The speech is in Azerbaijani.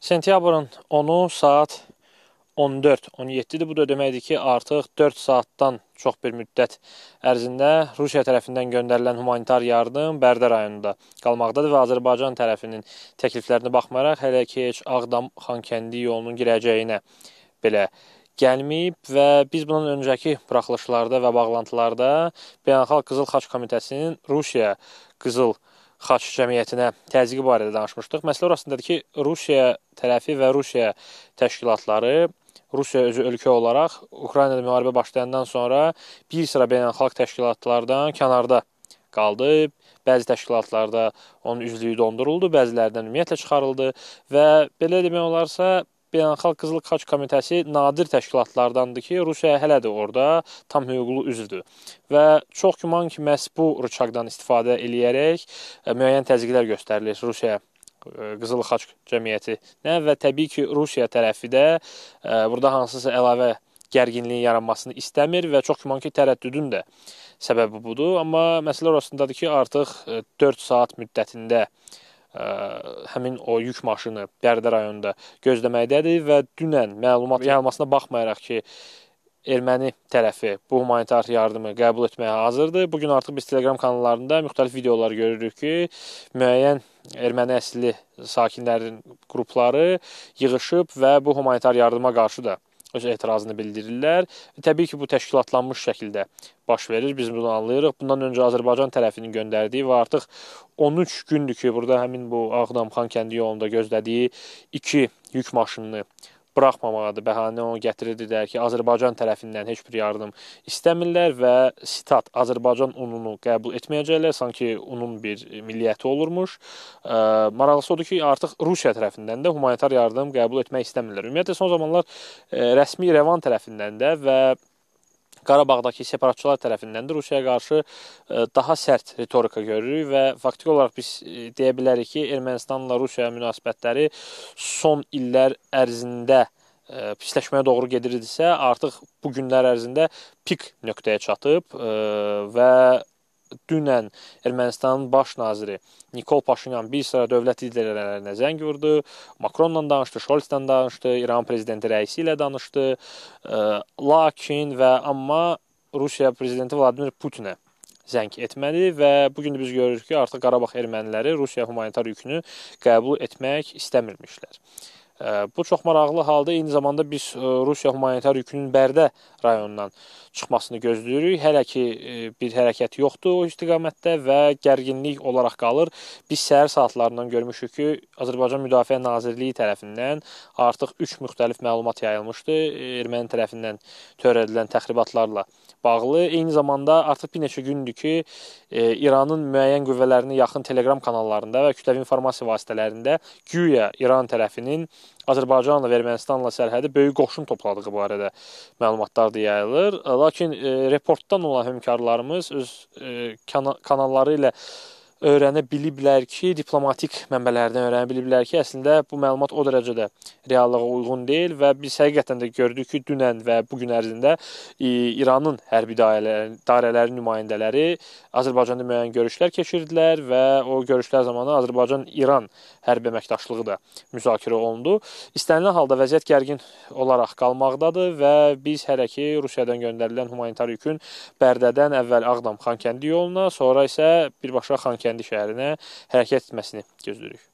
Sentyabrın 10-u saat 14:17-dir. Bu da o deməkdir ki, artıq 4 saatdan çox bir müddət ərzində Rusiya tərəfindən göndərilən humanitar yardım Bərdə rayonunda qalmaqdadır və Azərbaycan tərəfinin təkliflərinə baxmayaraq hələ ki heç Ağdam-Xankəndi yolunun girəcəyinə belə gəlməyib və biz bundan öncəki buraxılışlarda və bağlantılarda Beynəlxalq Qızıl Xaç Komitəsinin Rusiya Qızıl Xaç cəmiyyətinə təzyiqi barədə danışmışdıq. Məsələ orasındadır ki, Rusiya tərəfi və Rusiya təşkilatları Rusiya özü ölkə olaraq Ukraynada müharibə başlayandan sonra bir sıra beynəlxalq təşkilatlardan kənarda qaldı. Bəzi təşkilatlarda onun üzvlüyü donduruldu, bəzilərindən ümumiyyətlə çıxarıldı və belə demək olarsa Beynəlxalq Qızıl Xaç Komitəsi nadir təşkilatlardandır ki, Rusiya hələ də orada tam hüquqlu üzvdür. Və çox güman ki, məhz bu rıçaqdan istifadə eləyərək e, müəyyən təzyiqlər göstərilir Rusiyaya e, Qızıl Xaç Cəmiyyətinə və təbii ki, Rusiya tərəfi də e, burada hansısa əlavə gərginliyin yaranmasını istəmir və çox güman ki, tərəddüdün də səbəbi budur. Amma məsələ orasındadır ki, artıq 4 saat müddətində ə, həmin o yük maşını Bərdə rayonunda gözləməkdədir və dünən məlumat yayılmasına baxmayaraq ki, erməni tərəfi bu humanitar yardımı qəbul etməyə hazırdır. Bu gün artıq biz Telegram kanallarında müxtəlif videolar görürük ki, müəyyən erməni əsilli sakinlərin qrupları yığılıb və bu humanitar yardıma qarşı da öz etirazını bildirirlər. E, təbii ki, bu təşkilatlanmış şəkildə baş verir. Biz bunu anlayırıq. Bundan öncə Azərbaycan tərəfinin göndərdiyi və artıq 13 gündür ki, burada həmin bu Ağdamxan kəndi yolunda gözlədiyi 2 yük maşınını buraxmamağıdır. Bəhanə onu gətirirdilər ki, Azərbaycan tərəfindən heç bir yardım istəmirlər və sitat Azərbaycan ununu qəbul etməyəcəklər, sanki unun bir milliyyəti olurmuş. Maraqlısı odur ki, artıq Rusiya tərəfindən də humanitar yardım qəbul etmək istəmirlər. Ümumiyyətlə son zamanlar rəsmi Revan tərəfindən də və Qarabağdakı separatçılar tərəfindən də Rusiyaya qarşı e, daha sərt ritorika görürük və faktiki olaraq biz e, deyə bilərik ki, Ermənistanla Rusiya münasibətləri son illər ərzində e, pisləşməyə doğru gedirdisə, artıq bu günlər ərzində pik nöqtəyə çatıb və dünən Ermənistanın baş naziri Nikol Paşinyan bir sıra dövlət liderlərinə zəng vurdu, Makronla danışdı, Şolcla danışdı, İran prezidenti rəisi ilə danışdı. E, lakin və amma Rusiya prezidenti Vladimir Putinə zəng etməli və bu gün biz görürük ki, artıq Qarabağ erməniləri Rusiya humanitar yükünü qəbul etmək istəmirmişlər. Bu çox maraqlı halda eyni zamanda biz Rusiya humanitar yükünün Bərdə rayonundan çıxmasını gözləyirik. Hələ ki bir hərəkət yoxdur o istiqamətdə və gərginlik olaraq qalır. Biz səhər saatlarından görmüşük ki, Azərbaycan Müdafiə Nazirliyi tərəfindən artıq 3 müxtəlif məlumat yayılmışdı. E, erməni tərəfindən törədilən təxribatlarla bağlı. Eyni zamanda artıq bir neçə gündür ki, e, İranın müəyyən qüvvələrini yaxın Telegram kanallarında və kütləvi informasiya vasitələrində güya İran tərəfinin Azərbaycanla və Ermənistanla sərhədi böyük qoşun topladığı barədə məlumatlar da yayılır. Lakin e, reportdan olan həmkarlarımız öz e, kanalları ilə öyrənə biliblər ki, diplomatik mənbələrdən öyrənə biliblər ki, əslində bu məlumat o dərəcədə reallığa uyğun deyil və biz həqiqətən də gördük ki, dünən və bu gün ərzində e, İranın hərbi dairələri, dairələri nümayəndələri Azərbaycanda müəyyən görüşlər keçirdilər və o görüşlər zamanı Azərbaycan-İran hərbi əməkdaşlığı da müzakirə olundu. İstənilən halda vəziyyət gərgin olaraq qalmaqdadır və biz hələ ki Rusiyadan göndərilən humanitar yükün Bərdədən əvvəl Ağdam-Xankəndi yoluna, sonra isə birbaşa Xankəndi kəndi şəhərinə hərəkət etməsini gözləyirik.